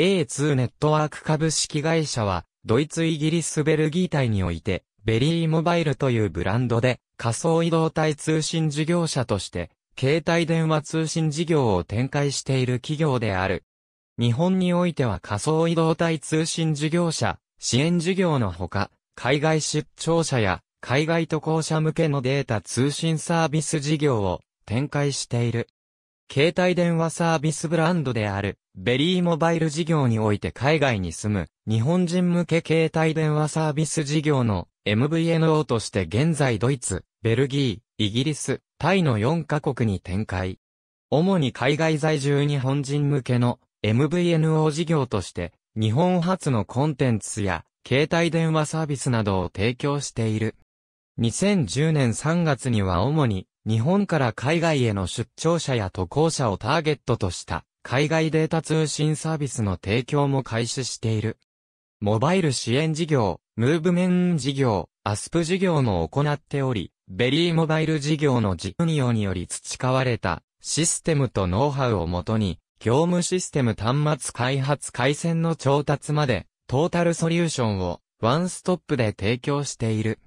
A2 ネットワーク株式会社は、ドイツイギリスベルギー体において、ベリーモバイルというブランドで、仮想移動体通信事業者として、携帯電話通信事業を展開している企業である。日本においては仮想移動体通信事業者、支援事業のほか、海外出張者や海外渡航者向けのデータ通信サービス事業を展開している。携帯電話サービスブランドであるベリーモバイル事業において海外に住む日本人向け携帯電話サービス事業の MVNO として現在ドイツ、ベルギー、イギリス、タイの4カ国に展開。主に海外在住日本人向けの MVNO 事業として日本初のコンテンツや携帯電話サービスなどを提供している。2010年3月には主に日本から海外への出張者や渡航者をターゲットとした海外データ通信サービスの提供も開始している。モバイル支援事業、ムーブメン事業、アスプ事業も行っており、ベリーモバイル事業の事業により培われたシステムとノウハウをもとに、業務システム端末開発回線の調達まで、トータルソリューションをワンストップで提供している。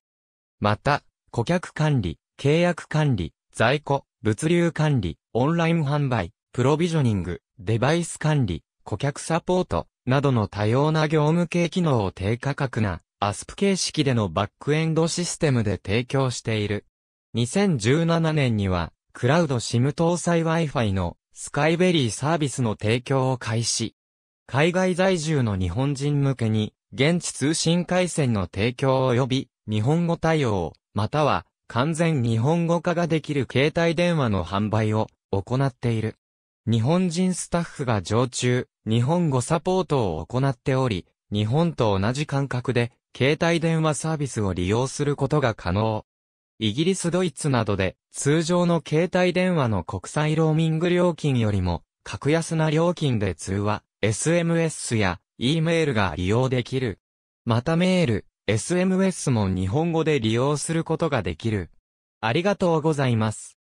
また、顧客管理、契約管理、在庫、物流管理、オンライン販売、プロビジョニング、デバイス管理、顧客サポート、などの多様な業務系機能を低価格な、アスプ形式でのバックエンドシステムで提供している。2017年には、クラウド SIM 搭載 Wi-Fi のスカイベリーサービスの提供を開始。海外在住の日本人向けに、現地通信回線の提供及び、日本語対応、または、完全日本語化ができる携帯電話の販売を行っている。日本人スタッフが常駐、日本語サポートを行っており、日本と同じ感覚で、携帯電話サービスを利用することが可能。イギリスドイツなどで、通常の携帯電話の国際ローミング料金よりも、格安な料金で通話、SMS や E メールが利用できる。またメール、SMS も日本語で利用することができる。ありがとうございます。